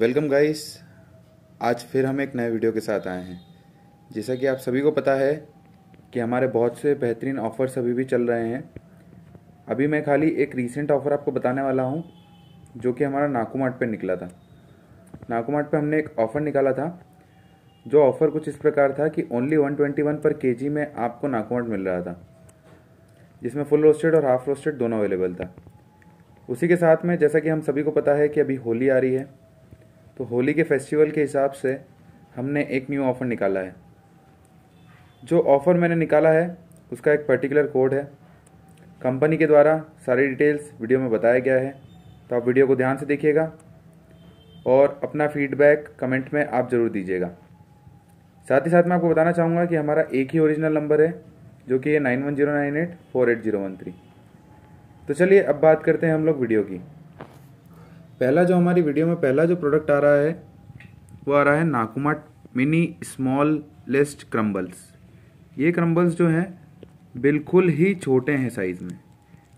welcome guys आज फिर हम एक नए वीडियो के साथ आए हैं जैसा कि आप सभी को पता है कि हमारे बहुत से बेहतरीन ऑफ़र्स अभी भी चल रहे हैं अभी मैं खाली एक रीसेंट ऑफ़र आपको बताने वाला हूँ जो कि हमारा नाकूमार्ट पे निकला था नाकूमार्ट पे हमने एक ऑफ़र निकाला था जो ऑफ़र कुछ इस प्रकार था कि ओनली वन पर के में आपको नाकूमार्ट मिल रहा था जिसमें फुल रोस्टेड और हाफ़ रोस्टेड दोनों अवेलेबल था उसी के साथ में जैसा कि हम सभी को पता है कि अभी होली आ रही है तो होली के फेस्टिवल के हिसाब से हमने एक न्यू ऑफ़र निकाला है जो ऑफ़र मैंने निकाला है उसका एक पर्टिकुलर कोड है कंपनी के द्वारा सारी डिटेल्स वीडियो में बताया गया है तो आप वीडियो को ध्यान से देखिएगा और अपना फीडबैक कमेंट में आप ज़रूर दीजिएगा साथ ही साथ मैं आपको बताना चाहूँगा कि हमारा एक ही ओरिजिनल नंबर है जो कि है nine one zero nine eight four eight zero one three तो चलिए अब बात करते हैं हम लोग वीडियो की पहला जो हमारी वीडियो में पहला जो प्रोडक्ट आ रहा है वो आ रहा है नाकुमा मिनी स्मॉल लेस्ट क्रम्बल्स ये क्रम्बल्स जो हैं बिल्कुल ही छोटे हैं साइज़ में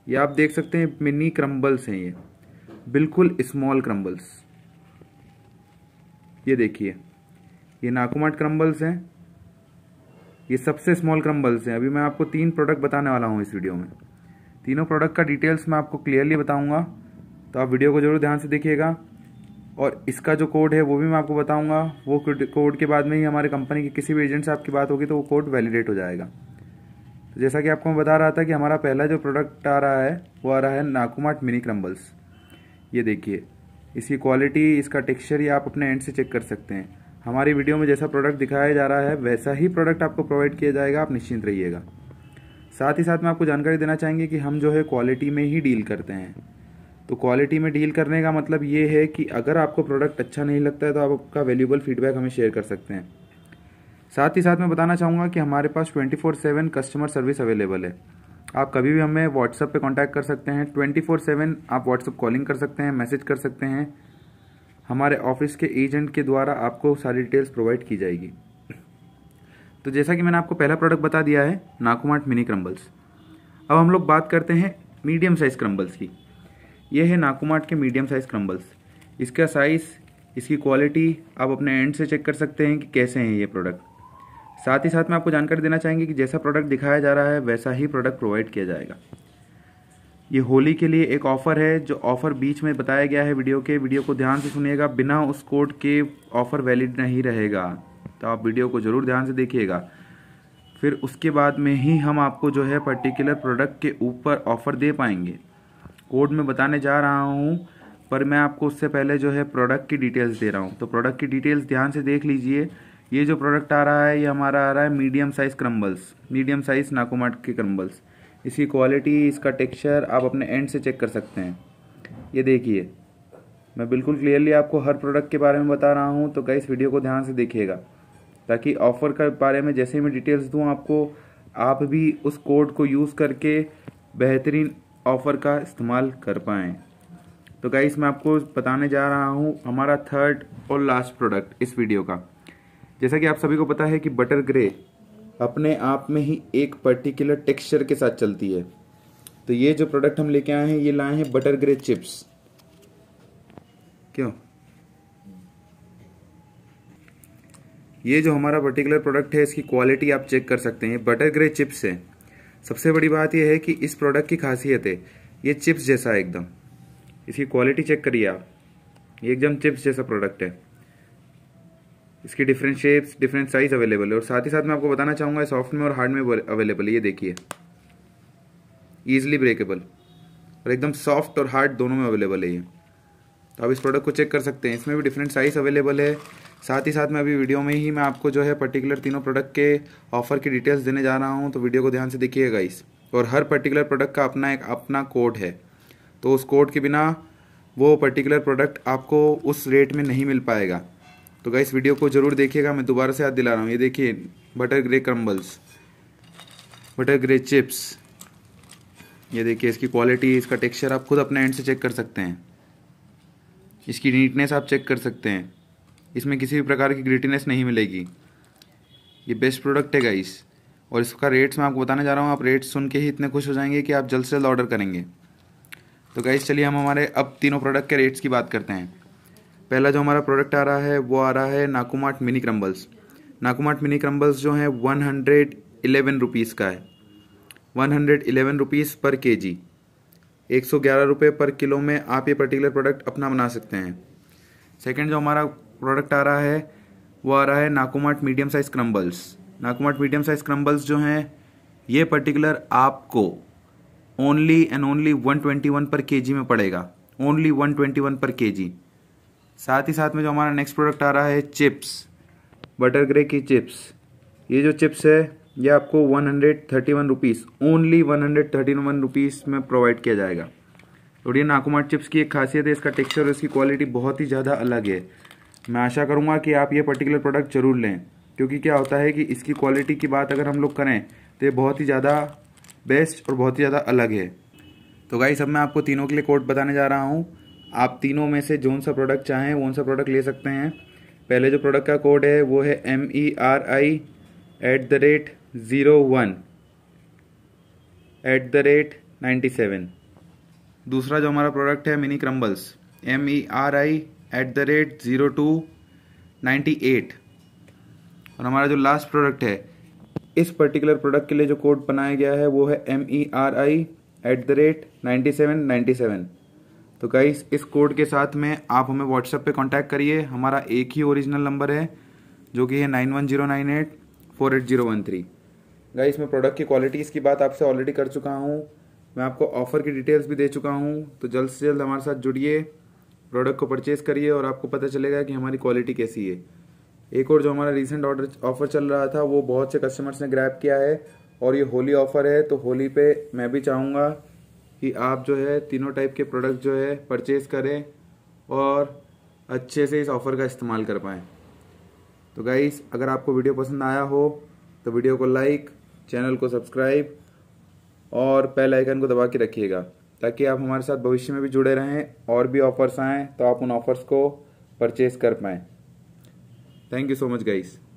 ये आप देख सकते हैं मिनी क्रम्बल्स हैं ये बिल्कुल स्मॉल क्रम्बल्स ये देखिए ये नाकुमाट क्रम्बल्स हैं ये सबसे स्मॉल क्रम्बल्स हैं अभी मैं आपको तीन प्रोडक्ट बताने वाला हूँ इस वीडियो में तीनों प्रोडक्ट का डिटेल्स मैं आपको क्लियरली बताऊँगा तो आप वीडियो को जरूर ध्यान से देखिएगा और इसका जो कोड है वो भी मैं आपको बताऊंगा वो कोड के बाद में ही हमारे कंपनी के किसी भी एजेंट से आपकी बात होगी तो वो कोड वैलिडेट हो जाएगा तो जैसा कि आपको मैं बता रहा था कि हमारा पहला जो प्रोडक्ट आ रहा है वो आ रहा है नाकुमाट मिनी क्रम्बल्स ये देखिए इसकी क्वालिटी इसका टेक्स्चर ये आप अपने एंड से चेक कर सकते हैं हमारी वीडियो में जैसा प्रोडक्ट दिखाया जा रहा है वैसा ही प्रोडक्ट आपको प्रोवाइड किया जाएगा आप निश्चिंत रहिएगा साथ ही साथ में आपको जानकारी देना चाहेंगे कि हम जो है क्वालिटी में ही डील करते हैं तो क्वालिटी में डील करने का मतलब ये है कि अगर आपको प्रोडक्ट अच्छा नहीं लगता है तो आप आपका वैल्यूबल फीडबैक हमें शेयर कर सकते हैं साथ ही साथ मैं बताना चाहूँगा कि हमारे पास twenty four seven customer service available है आप कभी भी हमें व्हाट्सअप पे कांटेक्ट कर सकते हैं ट्वेंटी फोर सेवन आप व्हाट्सअप कॉलिंग कर सकते हैं मैसेज कर सकते हैं हमारे ऑफिस के एजेंट के द्वारा आपको सारी डिटेल्स प्रोवाइड की जाएगी तो जैसा कि मैंने आपको पहला प्रोडक्ट बता दिया है नाकुमाट मिनी क्रम्बल्स अब हम लोग बात करते हैं मीडियम साइज़ क्रम्बल्स की ये है नाकुमाट के मीडियम साइज़ क्रम्बल्स इसका साइज़ इसकी क्वालिटी आप अपने एंड से चेक कर सकते हैं कि कैसे हैं ये प्रोडक्ट साथ ही साथ में आपको जानकारी देना चाहेंगे कि जैसा प्रोडक्ट दिखाया जा रहा है वैसा ही प्रोडक्ट प्रोवाइड किया जाएगा ये होली के लिए एक ऑफ़र है जो ऑफ़र बीच में बताया गया है वीडियो के वीडियो को ध्यान से सुनिएगा बिना उस कोड के ऑफ़र वैलिड नहीं रहेगा तो आप वीडियो को ज़रूर ध्यान से देखिएगा फिर उसके बाद में ही हम आपको जो है पर्टिकुलर प्रोडक्ट के ऊपर ऑफ़र दे पाएंगे कोड में बताने जा रहा हूँ पर मैं आपको उससे पहले जो है प्रोडक्ट की डिटेल्स दे रहा हूँ तो प्रोडक्ट की डिटेल्स ध्यान से देख लीजिए ये जो प्रोडक्ट आ रहा है ये हमारा आ रहा है medium size crumbles medium size नाकोमाट के क्रम्बल्स इसकी क्वालिटी इसका टेक्सचर आप अपने एंड से चेक कर सकते हैं ये देखिए मैं बिल्कुल क्लियरली आपको हर प्रोडक्ट के बारे में बता रहा हूँ तो इस वीडियो को ध्यान से देखिएगा ताकि ऑफ़र के बारे में जैसे मैं डिटेल्स दूँ आपको आप भी उस कोड को यूज़ करके बेहतरीन ऑफ़र का इस्तेमाल कर पाएँ तो गाइस मैं आपको बताने जा रहा हूँ हमारा थर्ड और लास्ट प्रोडक्ट इस वीडियो का जैसा कि आप सभी को पता है कि बटर ग्रे अपने आप में ही एक पर्टिकुलर टेक्सचर के साथ चलती है तो ये जो प्रोडक्ट हम लेके आए हैं ये लाए हैं बटर ग्रे चिप्स क्यों ये जो हमारा पर्टिकुलर प्रोडक्ट है इसकी क्वालिटी आप चेक कर सकते हैं बटर ग्रे चिप्स है सबसे बड़ी बात यह है कि इस प्रोडक्ट की खासियत है ये चिप्स जैसा है एकदम इसकी क्वालिटी चेक करिए आप ये एकदम चिप्स जैसा प्रोडक्ट है इसकी different shapes different size available है और साथ ही साथ मैं आपको बताना चाहूँगा सॉफ्ट में और हार्ड में अवेलेबल है ये देखिए ईजिली ब्रेकेबल और एकदम सॉफ्ट और हार्ड दोनों में अवेलेबल है ये तो आप इस प्रोडक्ट को चेक कर सकते हैं इसमें भी डिफरेंट साइज अवेलेबल है साथ ही साथ मैं अभी वीडियो में ही मैं आपको जो है पर्टिकुलर तीनों प्रोडक्ट के ऑफर की डिटेल्स देने जा रहा हूँ तो वीडियो को ध्यान से देखिएगा इस और हर पर्टिकुलर प्रोडक्ट का अपना एक अपना कोड है तो उस कोड के बिना वो पर्टिकुलर प्रोडक्ट आपको उस रेट में नहीं मिल पाएगा तो गाइस वीडियो को ज़रूर देखिएगा मैं दोबारा से याद दिला रहा हूँ ये देखिए butter grey crumbles butter grey chips ये देखिए इसकी क्वालिटी इसका टेक्सचर आप खुद अपने एंड से चेक कर सकते हैं इसकी नीटनेस आप चेक कर सकते हैं इसमें किसी भी प्रकार की ग्रिटीनेस नहीं मिलेगी ये बेस्ट प्रोडक्ट है गाइस और इसका रेट्स मैं आपको बताने जा रहा हूँ आप रेट्स सुन के ही इतने खुश हो जाएंगे कि आप जल्द से जल्द ऑर्डर करेंगे तो गाइस चलिए हम हमारे अब तीनों प्रोडक्ट के रेट्स की बात करते हैं पहला जो हमारा प्रोडक्ट आ रहा है वो आ रहा है नाकुमाट मिनी क्रम्बल्स नाकुमाट मिनी क्रम्बल्स जो है वन हंड्रेड इलेवन रुपीज़ का है वन हंड्रेड इलेवन रुपीज़ पर के जी एक सौ ग्यारह रुपये पर किलो में आप ये पर्टिकुलर प्रोडक्ट अपना बना सकते हैं सेकेंड जो हमारा प्रोडक्ट आ रहा है वो आ रहा है नाकोमाट मीडियम साइज़ क्रम्बल्स नाकोमाट मीडियम साइज़ क्रम्बल्स जो हैं ये पर्टिकुलर आपको ओनली एंड ओनली 121 पर केजी में पड़ेगा ओनली 121 पर केजी साथ ही साथ में जो हमारा नेक्स्ट प्रोडक्ट आ रहा है चिप्स बटर ग्रे की चिप्स ये जो चिप्स है ये आपको one hundred thirty one rupees only one hundred thirty one rupees में प्रोवाइड किया जाएगा और ये नाकुमाट चिप्स की एक खासियत है इसका टेक्सचर और इसकी क्वालिटी बहुत ही ज़्यादा अलग है मैं आशा करूँगा कि आप ये पर्टिकुलर प्रोडक्ट ज़रूर लें क्योंकि क्या होता है कि इसकी क्वालिटी की बात अगर हम लोग करें तो ये बहुत ही ज़्यादा बेस्ट और बहुत ही ज़्यादा अलग है तो भाई सब मैं आपको तीनों के लिए कोड बताने जा रहा हूँ आप तीनों में से जौन सा प्रोडक्ट चाहें वो सा प्रोडक्ट ले सकते हैं पहले जो प्रोडक्ट का कोड है वो है M E R I at the rate zero one at the rate ninety seven दूसरा जो हमारा प्रोडक्ट है mini crumbles M E R I at the rate zero two ninety eight और हमारा जो लास्ट प्रोडक्ट है इस पर्टिकुलर प्रोडक्ट के लिए जो कोड बनाया गया है वो है M E R I at the rate ninety seven ninety seven तो गाइस इस कोड के साथ में आप हमें व्हाट्सएप पे कांटेक्ट करिए हमारा एक ही ओरिजिनल नंबर है जो कि है nine one zero nine eight four eight zero one three guys मैं प्रोडक्ट की क्वालिटीज़ की बात आपसे ऑलरेडी कर चुका हूँ मैं आपको ऑफ़र की डिटेल्स भी दे चुका हूँ तो जल्द से जल्द हमारे साथ जुड़िए प्रोडक्ट को परचेज़ करिए और आपको पता चलेगा कि हमारी क्वालिटी कैसी है एक और जो हमारा रिसेंट ऑर्डर ऑफर चल रहा था वो बहुत से कस्टमर्स ने ग्रैप किया है और ये होली ऑफर है तो होली पे मैं भी चाहूँगा कि आप जो है तीनों टाइप के प्रोडक्ट जो है परचेज़ करें और अच्छे से इस ऑफ़र का इस्तेमाल कर पाएँ तो गाइस अगर आपको वीडियो पसंद आया हो तो वीडियो को लाइक चैनल को सब्सक्राइब और बेल आइकन को दबा के रखिएगा ताकि आप हमारे साथ भविष्य में भी जुड़े रहें और भी ऑफर्स आएँ तो आप उन ऑफर्स को परचेज कर पाएँ thank you so much guys